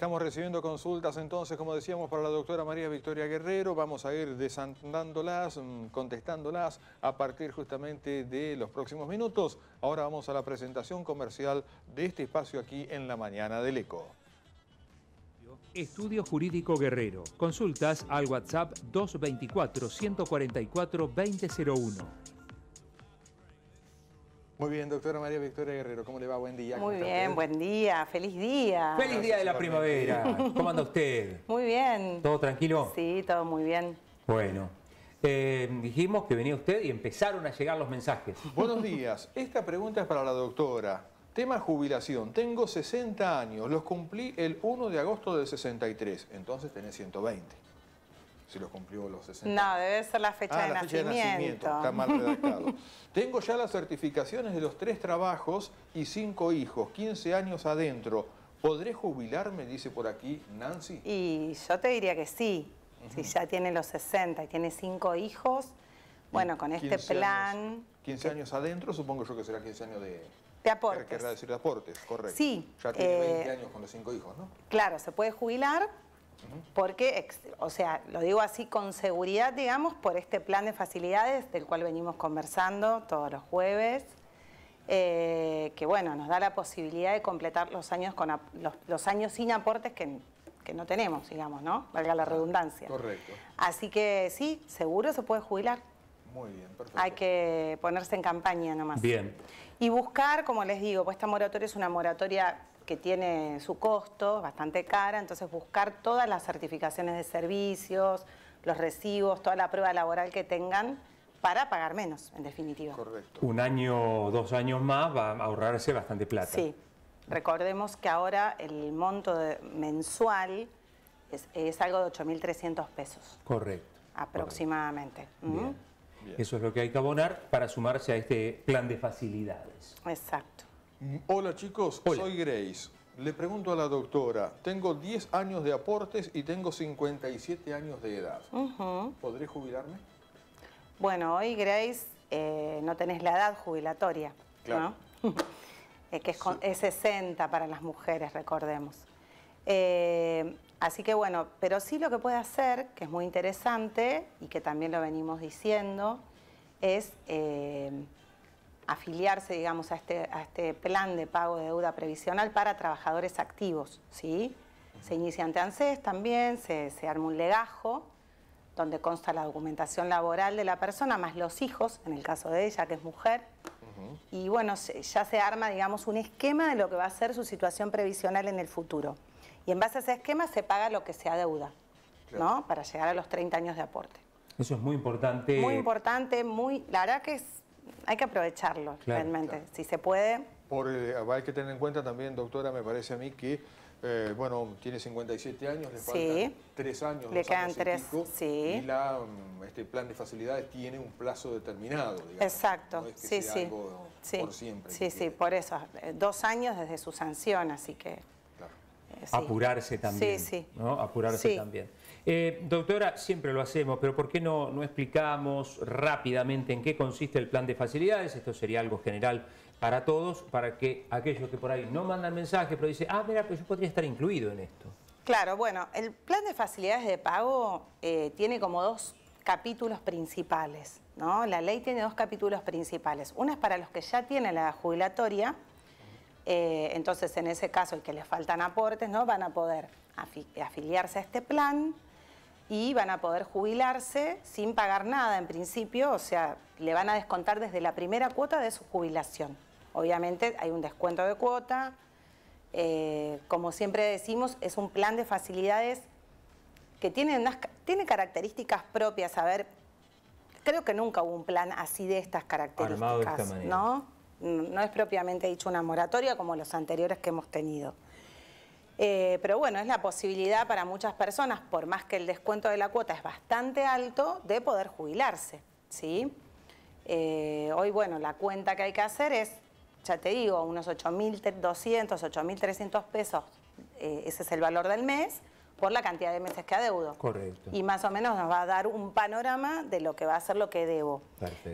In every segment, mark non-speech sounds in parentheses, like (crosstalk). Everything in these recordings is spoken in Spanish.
Estamos recibiendo consultas entonces, como decíamos, para la doctora María Victoria Guerrero. Vamos a ir desandándolas, mm, contestándolas a partir justamente de los próximos minutos. Ahora vamos a la presentación comercial de este espacio aquí en la mañana del ECO. Estudio Jurídico Guerrero. Consultas al WhatsApp 224 144 2001. Muy bien, doctora María Victoria Guerrero, ¿cómo le va? Buen día. Muy bien, buen día, feliz día. Feliz día de la primavera. ¿Cómo anda usted? Muy bien. ¿Todo tranquilo? Sí, todo muy bien. Bueno, eh, dijimos que venía usted y empezaron a llegar los mensajes. Buenos días, esta pregunta es para la doctora. Tema jubilación, tengo 60 años, los cumplí el 1 de agosto del 63, entonces tenés 120 si los cumplió los 60. No, debe ser la fecha, ah, de, nacimiento. de nacimiento. Está mal redactado. (laughs) Tengo ya las certificaciones de los tres trabajos y cinco hijos, 15 años adentro. ¿Podré jubilarme? Dice por aquí Nancy. Y yo te diría que sí. Si ya tiene los 60 y tiene cinco hijos, bueno, con este plan... 15 años adentro, supongo yo que será 15 años de... De aportes. Querrá decir de aportes, correcto. Sí. Ya tiene 20 eh, años con los cinco hijos, ¿no? Claro, se puede jubilar, porque, o sea, lo digo así con seguridad, digamos, por este plan de facilidades del cual venimos conversando todos los jueves, eh, que bueno, nos da la posibilidad de completar los años, con, los, años sin aportes que, que, no tenemos, digamos, ¿no? Valga la ah, redundancia. Correcto. Así que sí, seguro se puede jubilar. Muy bien, perfecto. Hay que ponerse en campaña nomás. Bien. Y buscar, como les digo, pues esta moratoria es una moratoria que tiene su costo, bastante cara, entonces buscar todas las certificaciones de servicios, los recibos, toda la prueba laboral que tengan para pagar menos, en definitiva. Correcto. Un año dos años más va a ahorrarse bastante plata. Sí. Recordemos que ahora el monto mensual es, algo de 8.300 pesos. Correcto. Aproximadamente. Eso es lo que hay que abonar para sumarse a este plan de facilidades. Exacto. Mm. Hola chicos, soy Grace. Le pregunto a la doctora, tengo 10 años de aportes y tengo 57 años de edad. ¿Podré jubilarme? Bueno, hoy Grace eh, no tenés la edad jubilatoria, ¿no? (laughs) Eh, que es, 60 para las mujeres, recordemos. Eh, así que bueno, pero sí lo que puede hacer, que es muy interesante y que también lo venimos diciendo, es afiliarse, digamos, a este, a este plan de pago de deuda previsional para trabajadores activos, ¿sí? Se inicia ante ANSES también, se, arma un legajo donde consta la documentación laboral de la persona, más los hijos, en el caso de ella, que es mujer. Y bueno, ya se arma, digamos, un esquema de lo que va a ser su situación previsional en el futuro. Y en base a ese esquema se paga lo que sea deuda ¿no? Para llegar a los 30 años de aporte. Eso es muy importante. Muy importante, muy, la verdad que es hay que aprovecharlo realmente, si se puede. Por, eh, hay que tener en cuenta también, doctora, me parece a mí que, eh, bueno, tiene 57 años, le faltan 3 años. Le quedan tres, sí. Y la, mm, este plan de facilidades tiene un plazo determinado, digamos. Exacto, sí, sí. Por siempre. Sí, sí, por eso, eh, dos años desde su sanción, así que apurarse también. Apurarse también. Eh, doctora, siempre lo hacemos, pero ¿por qué no, no explicamos rápidamente en qué consiste el plan de facilidades? Esto sería algo general para todos, para que aquellos que por ahí no mandan mensaje, pero dicen, ah, mira, pues yo podría estar incluido en esto. Claro, bueno, el plan de facilidades de pago eh, tiene como dos capítulos principales, ¿no? La ley tiene dos capítulos principales. Uno es para los que ya tienen la jubilatoria, eh, entonces, en ese caso, el que les faltan aportes, ¿no? van a poder afiliarse a este plan y van a poder jubilarse sin pagar nada en principio, o sea, le van a descontar desde la primera cuota de su jubilación. Obviamente hay un descuento de cuota, eh, como siempre decimos, es un plan de facilidades que tiene, tiene características propias, a ver, creo que nunca hubo un plan así de estas características, ¿no? no es propiamente dicho una moratoria como los anteriores que hemos tenido. Eh, pero bueno, es la posibilidad para muchas personas, por más que el descuento de la cuota es bastante alto, de poder jubilarse. ¿sí? Eh, hoy, bueno, la cuenta que hay que hacer es, ya te digo, unos 8.200, 8.300 pesos, eh, ese es el valor del mes, por la cantidad de meses que adeudo. Correcto. Y más o menos nos va a dar un panorama de lo que va a ser lo que debo.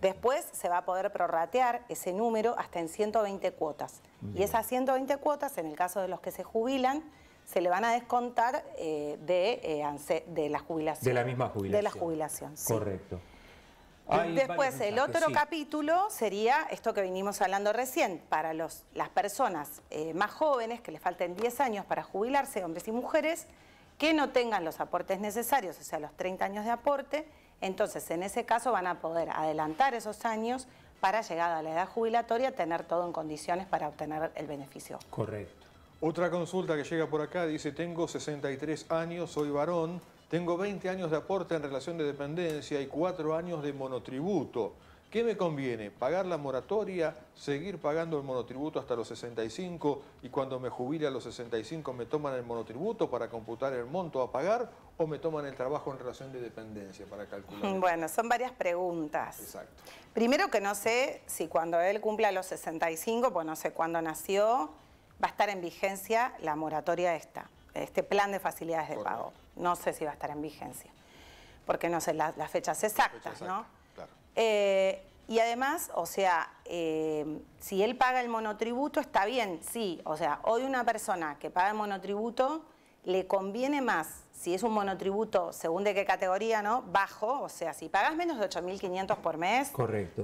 Después se va a poder prorratear ese número hasta en 120 cuotas. Y esas 120 cuotas, en el caso de los que se jubilan, se le van a descontar eh, de, eh, de la jubilación. De la misma jubilación. De la jubilación, Correcto. ...y Después, el otro capítulo sería esto que vinimos hablando recién, para los, las personas eh, más jóvenes, que les falten 10 años para jubilarse, hombres y mujeres, que no tengan los aportes necesarios, o sea, los 30 años de aporte, entonces en ese caso van a poder adelantar esos años para llegar a la edad jubilatoria tener todo en condiciones para obtener el beneficio. Correcto. Otra consulta que llega por acá dice, tengo 63 años, soy varón, tengo 20 años de aporte en relación de dependencia y 4 años de monotributo. ¿Qué me conviene? ¿Pagar la moratoria? ¿Seguir pagando el monotributo hasta los 65 y cuando me jubile a los 65 me toman el monotributo para computar el monto a pagar o me toman el trabajo en relación de dependencia para calcular? Bueno, son varias preguntas. Exacto. Primero que no sé si cuando él cumpla los 65, pues no sé cuándo nació, va a estar en vigencia la moratoria esta, este plan de facilidades de pago. No sé si va a estar en vigencia, porque no sé las fechas exactas, ¿no? Eh, y además, o sea, eh, si él paga el monotributo, está bien, sí. O sea, hoy una persona que paga el monotributo le conviene más, si es un monotributo, según de qué categoría, ¿no? Bajo, o sea, si pagas menos de 8.500 por mes,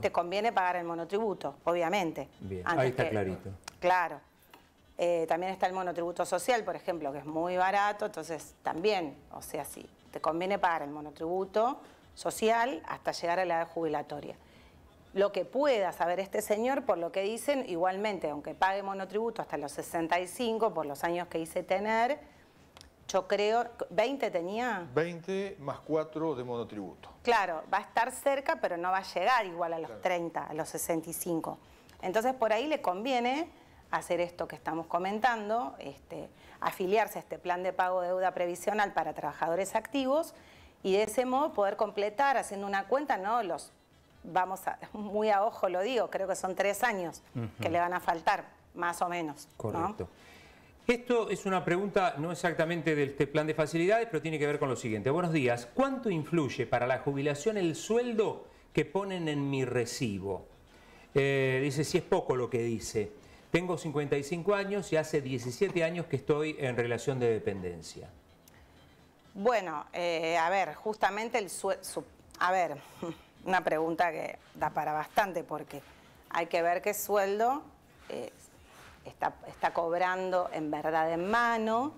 te conviene pagar el monotributo, obviamente. Bien, ahí está clarito. Claro. Eh, también está el monotributo social, por ejemplo, que es muy barato, entonces también, o sea, sí, te conviene pagar el monotributo social hasta llegar a la edad jubilatoria. Lo que pueda saber este señor, por lo que dicen, igualmente, aunque pague monotributo hasta los 65, por los años que hice tener, yo creo, ¿20 tenía? 20 más 4 de monotributo. Claro, va a estar cerca, pero no va a llegar igual a los 30, a los 65. Entonces, por ahí le conviene hacer esto que estamos comentando, este, afiliarse a este plan de pago de deuda previsional para trabajadores activos y de ese modo poder completar haciendo una cuenta, ¿no? Los vamos a, (laughs) muy a ojo lo digo, creo que son tres años que le van a faltar, más o menos. Correcto. Esto es una pregunta no exactamente del plan de facilidades, pero tiene que ver con lo siguiente. Buenos días. ¿Cuánto influye para la jubilación el sueldo que ponen en mi recibo? Eh, dice, si es poco lo que dice. Tengo 55 años y hace 17 años que estoy en relación de dependencia. Bueno, eh, a ver, justamente el sueldo... A ver, (laughs) una pregunta que da para bastante porque hay que ver qué sueldo eh, está, cobrando en verdad en mano,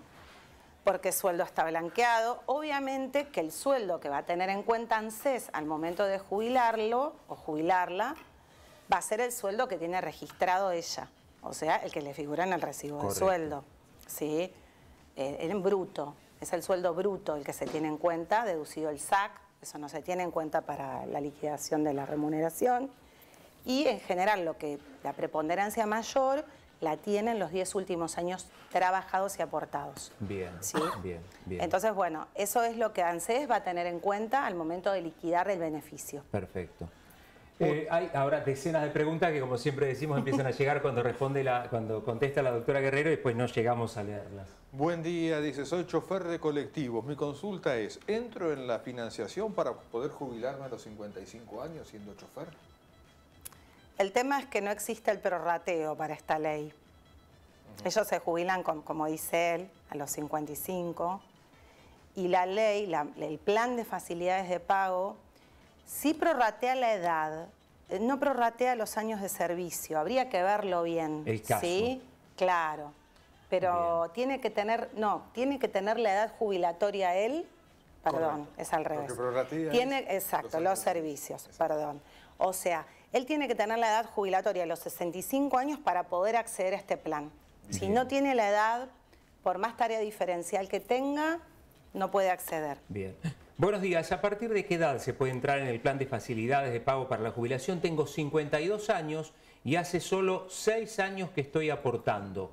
porque sueldo está blanqueado. Obviamente que el sueldo que va a tener en cuenta ANSES al momento de jubilarlo o jubilarla va a ser el sueldo que tiene registrado ella, o sea, el que le figura en el recibo de sueldo. ¿sí? Eh, en bruto. Es el sueldo bruto el que se tiene en cuenta, deducido el SAC, eso no se tiene en cuenta para la liquidación de la remuneración. Y en general lo que la preponderancia mayor la tienen los 10 últimos años trabajados y aportados. Bien, ¿Sí? bien, bien. Entonces, bueno, eso es lo que ANSES va a tener en cuenta al momento de liquidar el beneficio. Perfecto. Eh, hay ahora decenas de preguntas que, como siempre decimos, empiezan a llegar cuando responde la, cuando contesta la doctora Guerrero y después no llegamos a leerlas. Buen día, dice, soy chofer de colectivos. Mi consulta es, ¿entro en la financiación para poder jubilarme a los 55 años siendo chofer? El tema es que no existe el prorrateo para esta ley. Ellos se jubilan, como dice él, a los 55 y la ley, el plan de facilidades de pago si prorratea la edad, eh, no prorratea los años de servicio, habría que verlo bien. El caso. Sí, claro. Pero tiene que tener, no, tiene que tener la edad jubilatoria él, perdón, es al revés. Tiene, exacto, los, servicios, perdón. O sea, él tiene que tener la edad jubilatoria los 65 años para poder acceder a este plan. Si no tiene la edad, por más tarea diferencial que tenga, no puede acceder. Bien. Buenos días. ¿A partir de qué edad se puede entrar en el plan de facilidades de pago para la jubilación? Tengo 52 años y hace solo 6 años que estoy aportando.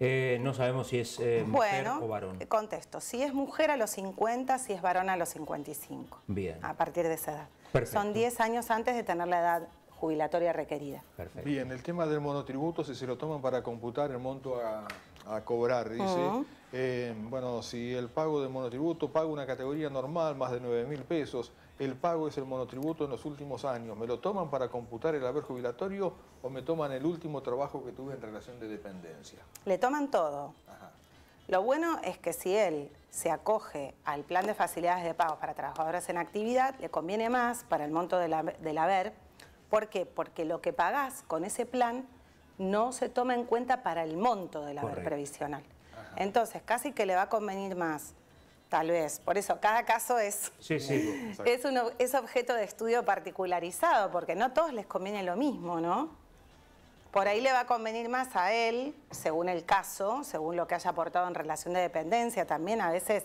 Eh, no sabemos si es eh, mujer o varón. Contesto, si es mujer a los 50, si es varón a los 55. Bien. A partir de esa edad. Perfecto. Son 10 años antes de tener la edad jubilatoria requerida. Perfecto. Bien, el tema del monotributo, si se lo toman para computar el monto a, cobrar, dice... Eh, bueno, si el pago de monotributo pago una categoría normal, más de 9 mil pesos, el pago es el monotributo en los últimos años. ¿Me lo toman para computar el haber jubilatorio o me toman el último trabajo que tuve en relación de dependencia? Le toman todo. Lo bueno es que si él se acoge al plan de facilidades de pago para trabajadores en actividad, le conviene más para el monto del, haber. ¿Por qué? Porque lo que pagás con ese plan no se toma en cuenta para el monto del haber previsional. Entonces, casi que le va a convenir más, tal vez. Por eso, cada caso es, es, objeto de estudio particularizado, porque no a todos les conviene lo mismo, ¿no? Por ahí le va a convenir más a él, según el caso, según lo que haya aportado en relación de dependencia. También a veces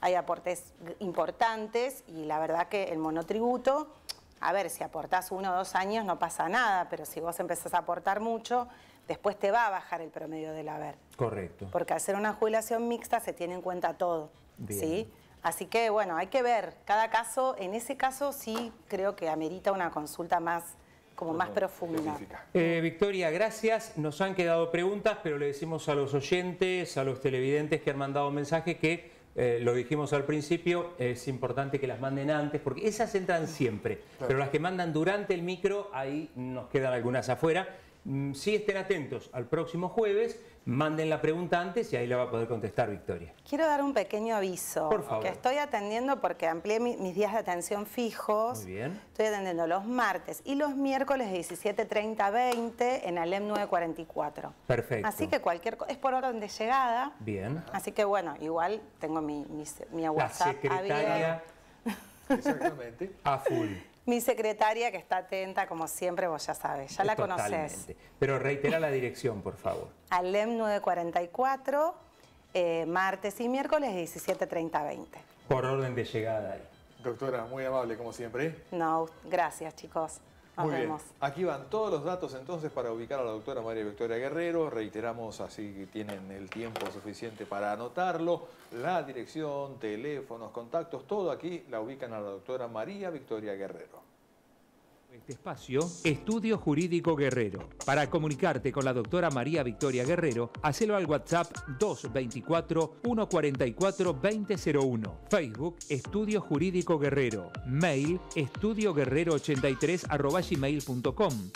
hay aportes importantes y la verdad que el monotributo, a ver, si aportás uno o dos años no pasa nada, pero si vos empezás a aportar mucho, después te va a bajar el promedio del haber. Correcto. Porque hacer una jubilación mixta se tiene en cuenta todo. ¿sí? Así que bueno, hay que ver. Cada caso, en ese caso sí creo que amerita una consulta más como más profunda. Eh, Victoria, gracias. Nos han quedado preguntas, pero le decimos a los oyentes, a los televidentes que han mandado mensajes... que, eh, lo dijimos al principio, es importante que las manden antes, porque esas entran siempre, pero las que mandan durante el micro, ahí nos quedan algunas afuera. Mm, si estén atentos al próximo jueves, manden la pregunta antes y ahí la va a poder contestar Victoria. Quiero dar un pequeño aviso. Por favor. Que estoy atendiendo porque amplié mis días de atención fijos. Muy bien. Estoy atendiendo los martes y los miércoles de 17.30 a 20 en Alem 944. Perfecto. Así que cualquier cosa, es por orden de llegada. Bien. Así que bueno, igual tengo mi, mi, WhatsApp La secretaria. Exactamente. A full. Mi secretaria que está atenta, como siempre, vos ya sabes, ya la conoces. Pero reitera la dirección, por favor. Alem 944, eh, martes y miércoles 17.30-20. Por orden de llegada ahí. Doctora, muy amable como siempre. ¿eh? No, gracias chicos. Muy bien. Aquí van todos los datos entonces para ubicar a la doctora María Victoria Guerrero. Reiteramos, así que tienen el tiempo suficiente para anotarlo. La dirección, teléfonos, contactos, todo aquí la ubican a la doctora María Victoria Guerrero. Este espacio, Estudio Jurídico Guerrero. Para comunicarte con la doctora María Victoria Guerrero, hacelo al WhatsApp 224-144-2001. Facebook, Estudio Jurídico Guerrero. Mail, estudioguerrero83 gmail.com.